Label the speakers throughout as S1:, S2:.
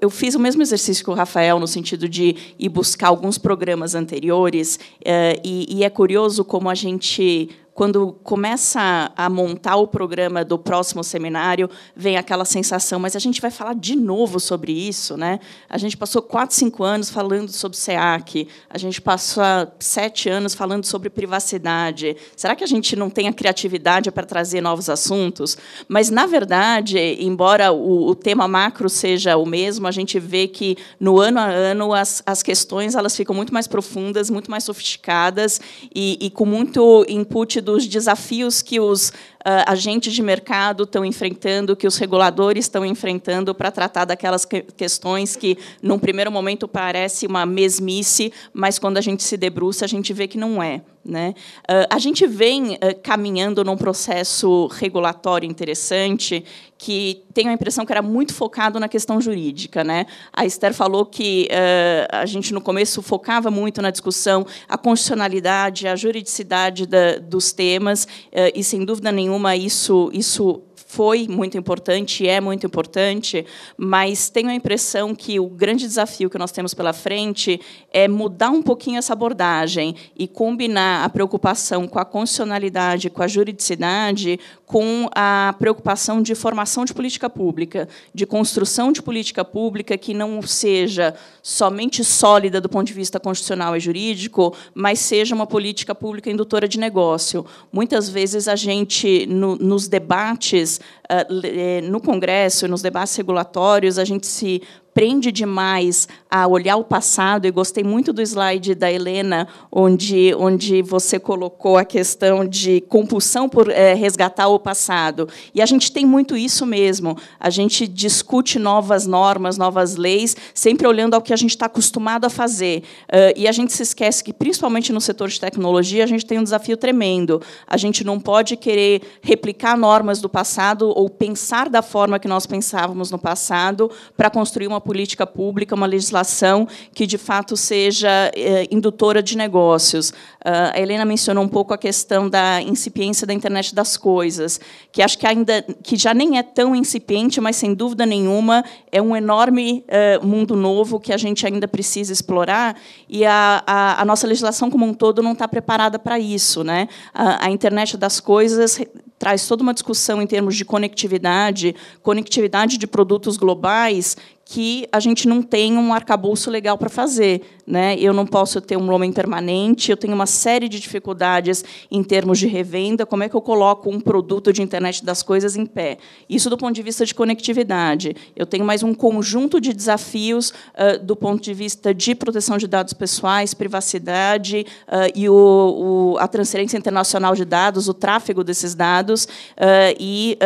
S1: Eu fiz o mesmo exercício que o Rafael, no sentido de ir buscar alguns programas anteriores, eh, e é curioso como a gente quando começa a montar o programa do próximo seminário, vem aquela sensação, mas a gente vai falar de novo sobre isso, né? A gente passou quatro, cinco anos falando sobre SEAC, a gente passou sete anos falando sobre privacidade. Será que a gente não tem a criatividade para trazer novos assuntos? Mas, na verdade, embora o, o tema macro seja o mesmo, a gente vê que, no ano a ano, as, as questões elas ficam muito mais profundas, muito mais sofisticadas e, e com muito input dos desafios que os uh, agentes de mercado estão enfrentando, que os reguladores estão enfrentando para tratar daquelas que questões que, num primeiro momento, parece uma mesmice, mas quando a gente se debruça, a gente vê que não é. Né? Uh, a gente vem uh, caminhando num processo regulatório interessante que tenho a impressão que era muito focado na questão jurídica. Né? A Esther falou que uh, a gente, no começo, focava muito na discussão a constitucionalidade, a juridicidade da, dos temas, e, sem dúvida nenhuma, isso, isso foi muito importante, é muito importante, mas tenho a impressão que o grande desafio que nós temos pela frente é mudar um pouquinho essa abordagem e combinar a preocupação com a constitucionalidade, com a juridicidade, com a preocupação de formação de política pública, de construção de política pública que não seja somente sólida do ponto de vista constitucional e jurídico, mas seja uma política pública indutora de negócio. Muitas vezes a gente, no, nos debates, eh, eh, no Congresso, nos debates regulatórios, a gente se aprende demais a olhar o passado, e gostei muito do slide da Helena, onde, onde você colocou a questão de compulsão por é, resgatar o passado. E a gente tem muito isso mesmo. A gente discute novas normas, novas leis, sempre olhando ao que a gente está acostumado a fazer. Uh, e a gente se esquece que, principalmente no setor de tecnologia, a gente tem um desafio tremendo. A gente não pode querer replicar normas do passado ou pensar da forma que nós pensávamos no passado para construir uma política pública, uma legislação que, de fato, seja eh, indutora de negócios. Ah, a Helena mencionou um pouco a questão da incipiência da internet das coisas, que acho que ainda que já nem é tão incipiente, mas, sem dúvida nenhuma, é um enorme eh, mundo novo que a gente ainda precisa explorar, e a, a, a nossa legislação como um todo não está preparada para isso. Né? a, a internet das coisas traz toda uma discussão em termos de conectividade, conectividade de produtos globais que a gente não tem um arcabouço legal para fazer. Né? Eu não posso ter um roaming permanente, eu tenho uma série de dificuldades em termos de revenda, como é que eu coloco um produto de internet das coisas em pé? Isso do ponto de vista de conectividade. Eu tenho mais um conjunto de desafios uh, do ponto de vista de proteção de dados pessoais, privacidade uh, e o, o, a transferência internacional de dados, o tráfego desses dados uh, e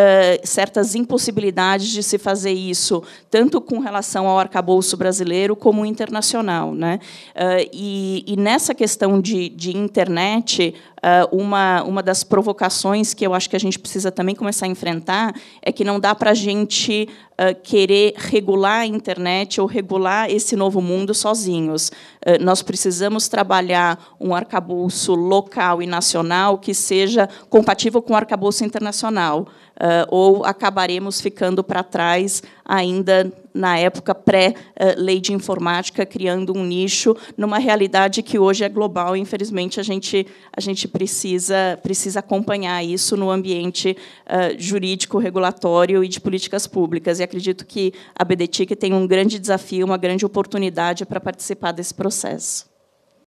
S1: certas impossibilidades de se fazer isso, tanto com relação relação ao arcabouço brasileiro como internacional. Né? Ah, e, e nessa questão de, de internet, ah, uma, uma das provocações que eu acho que a gente precisa também começar a enfrentar é que não dá para a gente ah, querer regular a internet ou regular esse novo mundo sozinhos. Ah, nós precisamos trabalhar um arcabouço local e nacional que seja compatível com o arcabouço internacional, ou acabaremos ficando para trás ainda na época pré-lei de informática, criando um nicho numa realidade que hoje é global. E, infelizmente, a gente, a gente precisa, precisa acompanhar isso no ambiente uh, jurídico, regulatório e de políticas públicas. E acredito que a BDTIC tem um grande desafio, uma grande oportunidade para participar desse processo.